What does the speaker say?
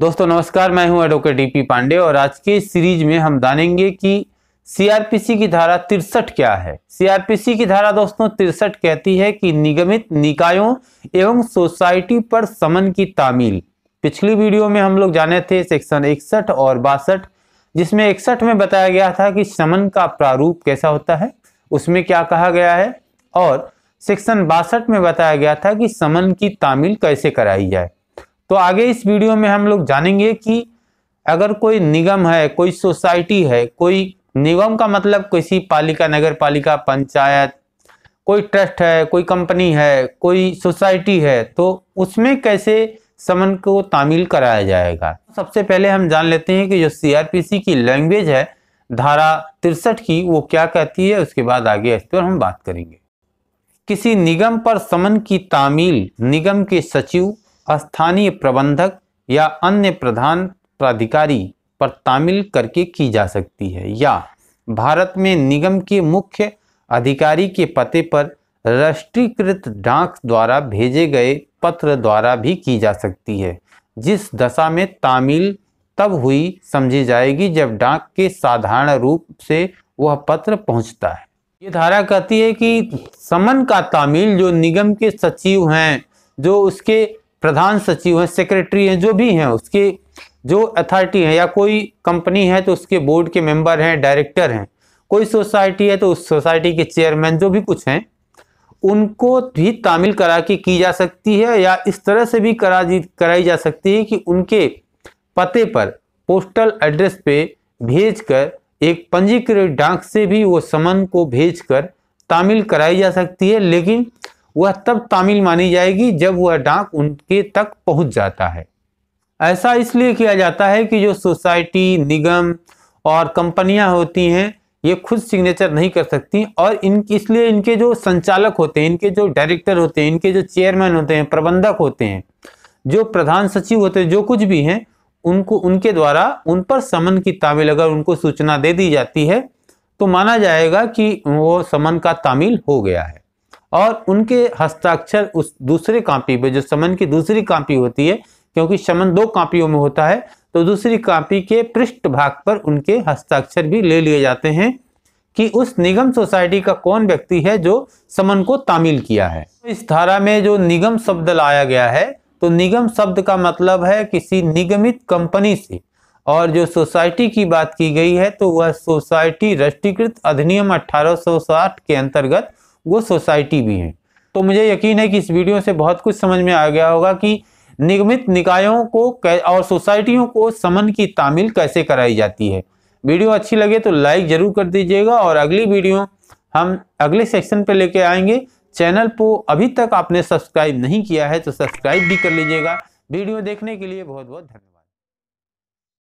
दोस्तों नमस्कार मैं हूं एडवोकेट डीपी पांडे और आज के सीरीज में हम जानेंगे कि सीआरपीसी की धारा तिरसठ क्या है सीआरपीसी की धारा दोस्तों तिरसठ कहती है कि निगमित निकायों एवं सोसाइटी पर समन की तामील पिछली वीडियो में हम लोग जाने थे सेक्शन इकसठ और बासठ जिसमें इकसठ में बताया गया था कि समन का प्रारूप कैसा होता है उसमें क्या कहा गया है और सेक्शन बासठ में बताया गया था कि समन की तामील कैसे कराई जाए तो आगे इस वीडियो में हम लोग जानेंगे कि अगर कोई निगम है कोई सोसाइटी है कोई निगम का मतलब किसी पालिका नगर पालिका पंचायत कोई ट्रस्ट है कोई कंपनी है कोई सोसाइटी है तो उसमें कैसे समन को तामील कराया जाएगा सबसे पहले हम जान लेते हैं कि जो सीआरपीसी की लैंग्वेज है धारा तिरसठ की वो क्या कहती है उसके बाद आगे इस पर हम बात करेंगे किसी निगम पर समन की तामील निगम के सचिव स्थानीय प्रबंधक या अन्य प्रधान प्राधिकारी पर तामील करके की जा सकती है या भारत में निगम के मुख्य अधिकारी के पते पर राष्ट्रीयकृत डाक द्वारा भेजे गए पत्र द्वारा भी की जा सकती है जिस दशा में तामील तब हुई समझी जाएगी जब डाक के साधारण रूप से वह पत्र पहुंचता है ये धारा कहती है कि समन का तामील जो निगम के सचिव हैं जो उसके प्रधान सचिव हैं सेक्रेटरी हैं जो भी हैं उसके जो अथॉरिटी है या कोई कंपनी है तो उसके बोर्ड के मेंबर हैं डायरेक्टर हैं कोई सोसाइटी है तो उस सोसाइटी के चेयरमैन जो भी कुछ हैं उनको भी तामील करा के की जा सकती है या इस तरह से भी करा कराई जा सकती है कि उनके पते पर पोस्टल एड्रेस पे भेज कर एक पंजीकृत डाक से भी वो समन को भेजकर तामिल कराई जा सकती है लेकिन वह तब तामिल मानी जाएगी जब वह डाक उनके तक पहुंच जाता है ऐसा इसलिए किया जाता है कि जो सोसाइटी निगम और कंपनियां होती हैं ये खुद सिग्नेचर नहीं कर सकती और इन इसलिए इनके जो संचालक होते हैं इनके जो डायरेक्टर होते हैं इनके जो चेयरमैन होते हैं प्रबंधक होते हैं जो प्रधान सचिव होते हैं जो कुछ भी हैं उनको उनके द्वारा उन पर समन की तामील अगर उनको सूचना दे दी जाती है तो माना जाएगा कि वो समन का तामील हो गया है और उनके हस्ताक्षर उस दूसरे कापी पर जो समन की दूसरी कापी होती है क्योंकि समन दो कापियों में होता है तो दूसरी कापी के पृष्ठ भाग पर उनके हस्ताक्षर भी ले लिए जाते हैं कि उस निगम सोसाइटी का कौन व्यक्ति है जो समन को तामील किया है इस धारा में जो निगम शब्द लाया गया है तो निगम शब्द का मतलब है किसी निगमित कंपनी से और जो सोसाइटी की बात की गई है तो वह सोसाइटी राष्ट्रीयकृत अधिनियम 1860 के अंतर्गत वो सोसाइटी भी है तो मुझे यकीन है कि इस वीडियो से बहुत कुछ समझ में आ गया होगा कि निगमित निकायों को और सोसाइटियों को समन की तामील कैसे कराई जाती है वीडियो अच्छी लगे तो लाइक ज़रूर कर दीजिएगा और अगली वीडियो हम अगले सेक्शन पर लेके आएंगे चैनल को अभी तक आपने सब्सक्राइब नहीं किया है तो सब्सक्राइब भी कर लीजिएगा वीडियो देखने के लिए बहुत बहुत धन्यवाद